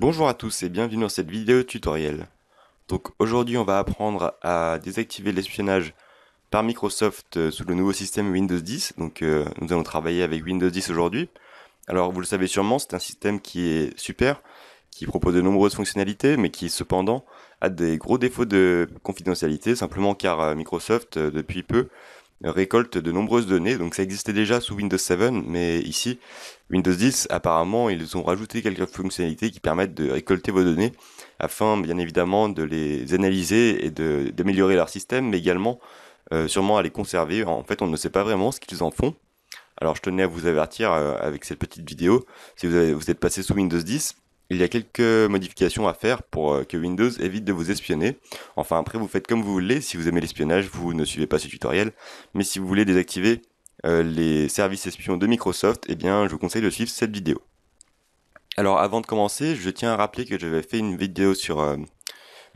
Bonjour à tous et bienvenue dans cette vidéo tutoriel. Donc aujourd'hui on va apprendre à désactiver l'espionnage par Microsoft euh, sous le nouveau système Windows 10. Donc euh, nous allons travailler avec Windows 10 aujourd'hui. Alors vous le savez sûrement, c'est un système qui est super, qui propose de nombreuses fonctionnalités, mais qui cependant a des gros défauts de confidentialité, simplement car euh, Microsoft depuis peu récolte de nombreuses données. Donc ça existait déjà sous Windows 7, mais ici, Windows 10, apparemment, ils ont rajouté quelques fonctionnalités qui permettent de récolter vos données afin, bien évidemment, de les analyser et d'améliorer leur système, mais également euh, sûrement à les conserver. En fait, on ne sait pas vraiment ce qu'ils en font. Alors je tenais à vous avertir euh, avec cette petite vidéo, si vous, vous êtes passé sous Windows 10, il y a quelques modifications à faire pour euh, que Windows évite de vous espionner. Enfin après vous faites comme vous voulez, si vous aimez l'espionnage vous ne suivez pas ce tutoriel, mais si vous voulez désactiver euh, les services espions de Microsoft, eh bien je vous conseille de suivre cette vidéo. Alors avant de commencer, je tiens à rappeler que j'avais fait une vidéo sur euh,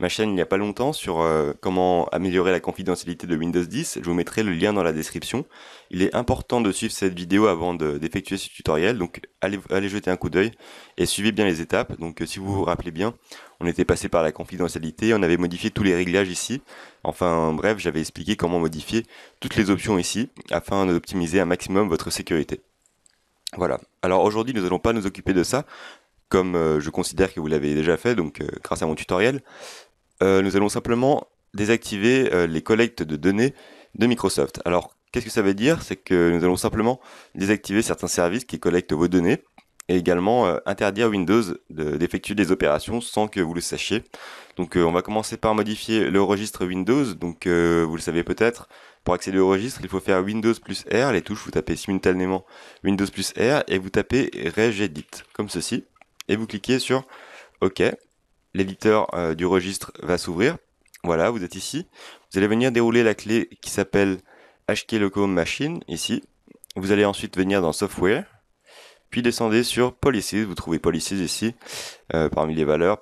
ma chaîne il n'y a pas longtemps sur euh, comment améliorer la confidentialité de Windows 10. Je vous mettrai le lien dans la description. Il est important de suivre cette vidéo avant d'effectuer ce tutoriel, donc allez, allez jeter un coup d'œil et suivez bien les étapes. Donc euh, si vous vous rappelez bien, on était passé par la confidentialité, on avait modifié tous les réglages ici. Enfin bref, j'avais expliqué comment modifier toutes les options ici afin d'optimiser un maximum votre sécurité. Voilà. Alors aujourd'hui, nous allons pas nous occuper de ça, comme euh, je considère que vous l'avez déjà fait, donc grâce à mon tutoriel. Euh, nous allons simplement désactiver euh, les collectes de données de Microsoft. Alors, qu'est-ce que ça veut dire C'est que nous allons simplement désactiver certains services qui collectent vos données et également euh, interdire Windows d'effectuer des opérations sans que vous le sachiez. Donc on va commencer par modifier le registre Windows. Donc vous le savez peut-être, pour accéder au registre, il faut faire Windows plus R, les touches, vous tapez simultanément Windows plus R et vous tapez regedit comme ceci et vous cliquez sur OK l'éditeur euh, du registre va s'ouvrir. Voilà, vous êtes ici. Vous allez venir dérouler la clé qui s'appelle HK Machine, ici. Vous allez ensuite venir dans Software, puis descendez sur Policies. Vous trouvez Policies ici, euh, parmi les valeurs.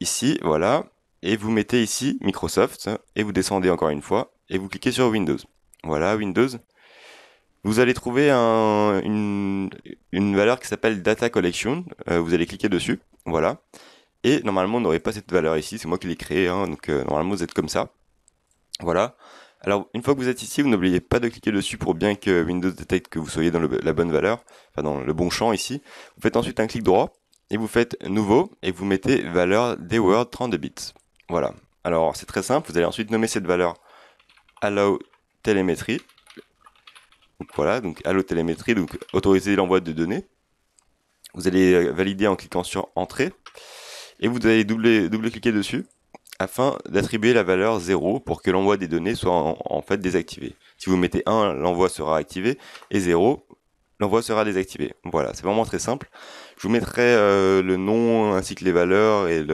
Ici, voilà. Et vous mettez ici Microsoft, et vous descendez encore une fois, et vous cliquez sur Windows. Voilà, Windows. Vous allez trouver une, valeur qui s'appelle Data Collection. Euh, vous allez cliquer dessus. Voilà. Et normalement, on n'aurait pas cette valeur ici. C'est moi qui l'ai créé, hein, donc euh, normalement, vous êtes comme ça. Voilà. Alors, une fois que vous êtes ici, vous n'oubliez pas de cliquer dessus pour bien que Windows détecte que vous soyez dans la bonne valeur, enfin dans le bon champ ici. Vous faites ensuite un clic droit et vous faites nouveau et vous mettez valeur des words 32 bits. Voilà. Alors, c'est très simple. Vous allez ensuite nommer cette valeur allow télémétrie. voilà, donc allow télémétrie, donc autoriser l'envoi de données. Vous allez euh, valider en cliquant sur entrée et vous allez double-cliquer dessus afin d'attribuer la valeur 0 pour que l'envoi des données soit en, fait désactivé. Si vous mettez 1, l'envoi sera activé, et 0, l'envoi sera désactivé. Voilà, c'est vraiment très simple. Je vous mettrai euh, le nom ainsi que les valeurs et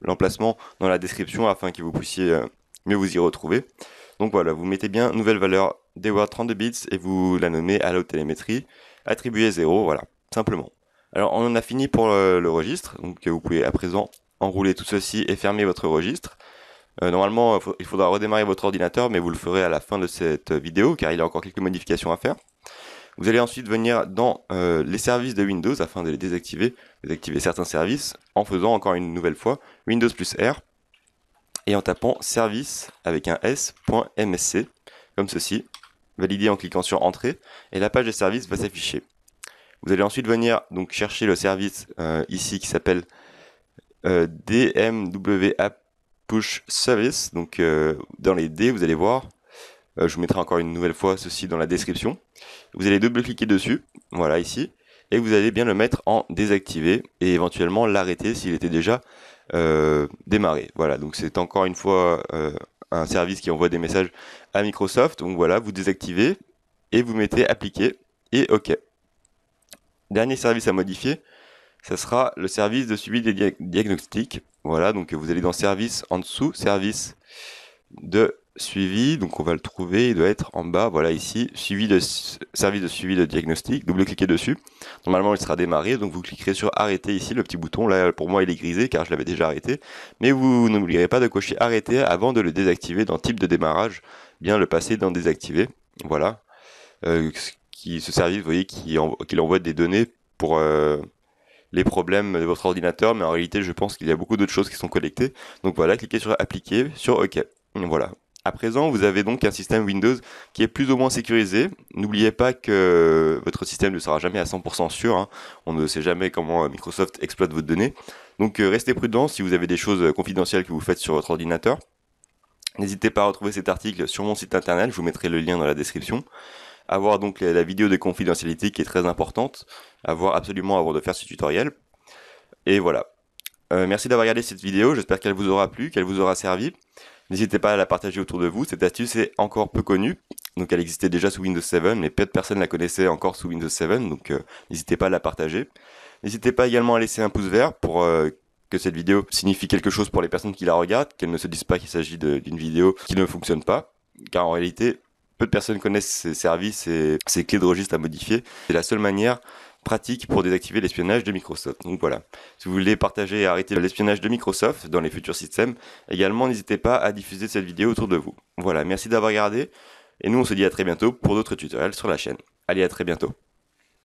l'emplacement dans la description afin que vous puissiez euh, mieux vous y retrouver. Donc voilà, vous mettez bien nouvelle valeur words 32 bits et vous la nommez Allo Télémétrie, attribuez 0, voilà, simplement. Alors on en a fini pour euh, le, registre, donc euh, vous pouvez à présent enrouler tout ceci et fermer votre registre. Euh, normalement, il faudra redémarrer votre ordinateur, mais vous le ferez à la fin de cette vidéo, car il y a encore quelques modifications à faire. Vous allez ensuite venir dans les services de Windows afin de les désactiver, désactiver certains services en faisant encore une nouvelle fois Windows plus R et en tapant service avec un s.msc comme ceci, valider en cliquant sur entrée et la page de service va s'afficher. Vous allez ensuite venir donc chercher le service euh, ici qui s'appelle euh, Push Service. Donc euh, dans les D, vous allez voir. Euh, je vous mettrai encore une nouvelle fois ceci dans la description. Vous allez double-cliquer dessus, voilà ici, et vous allez bien le mettre en désactiver et éventuellement l'arrêter s'il était déjà démarré. Voilà, donc c'est encore une fois un service qui envoie des messages à Microsoft. Donc voilà, vous désactivez et vous mettez appliquer et OK. Dernier service à modifier, ce sera le service de suivi des diagnostic. diagnostics. Voilà, donc vous allez dans service en dessous, service de suivi, donc on va le trouver, il doit être en bas, voilà ici, suivi de service de suivi de diagnostic, double-cliquez dessus. Normalement, il sera démarré, donc vous cliquerez sur arrêter ici, le petit bouton, là pour moi il est grisé car je l'avais déjà arrêté, mais vous n'oublierez pas de cocher arrêter avant de le désactiver dans type de démarrage, bien le passer dans désactiver, voilà. Euh, qui se service, vous voyez, qui, qui envoie des données pour euh, les problèmes de votre ordinateur, mais en réalité, je pense qu'il y a beaucoup d'autres choses qui sont collectées. Donc voilà, cliquez sur Appliquer, sur OK. Voilà. À présent, vous avez donc un système Windows qui est plus ou moins sécurisé. N'oubliez pas que votre système ne sera jamais à 100% sûr. Hein. On ne sait jamais comment euh, Microsoft exploite vos données. Donc euh, restez prudent si vous avez des choses confidentielles que vous faites sur votre ordinateur. N'hésitez pas à retrouver cet article sur mon site internet, je vous mettrai le lien dans la description avoir donc la vidéo de confidentialité qui est très importante, avoir absolument avant de faire ce tutoriel. Et voilà. Euh, merci d'avoir regardé cette vidéo, j'espère qu'elle vous aura plu, qu'elle vous aura servi. N'hésitez pas à la partager autour de vous, cette astuce est encore peu connue, donc elle existait déjà sous Windows 7, mais peu de personnes la connaissaient encore sous Windows 7, donc euh, n'hésitez pas à la partager. N'hésitez pas également à laisser un pouce vert pour euh, que cette vidéo signifie quelque chose pour les personnes qui la regardent, qu'elles ne se disent pas qu'il s'agit d'une vidéo qui ne fonctionne pas, car en réalité, peu de personnes connaissent ces services et ces clés de registre à modifier. C'est la seule manière pratique pour désactiver l'espionnage de Microsoft. Donc voilà, si vous voulez partager et arrêter l'espionnage de Microsoft dans les futurs systèmes, également n'hésitez pas à diffuser cette vidéo autour de vous. Voilà, merci d'avoir regardé et nous on se dit à très bientôt pour d'autres tutoriels sur la chaîne. Allez, à très bientôt.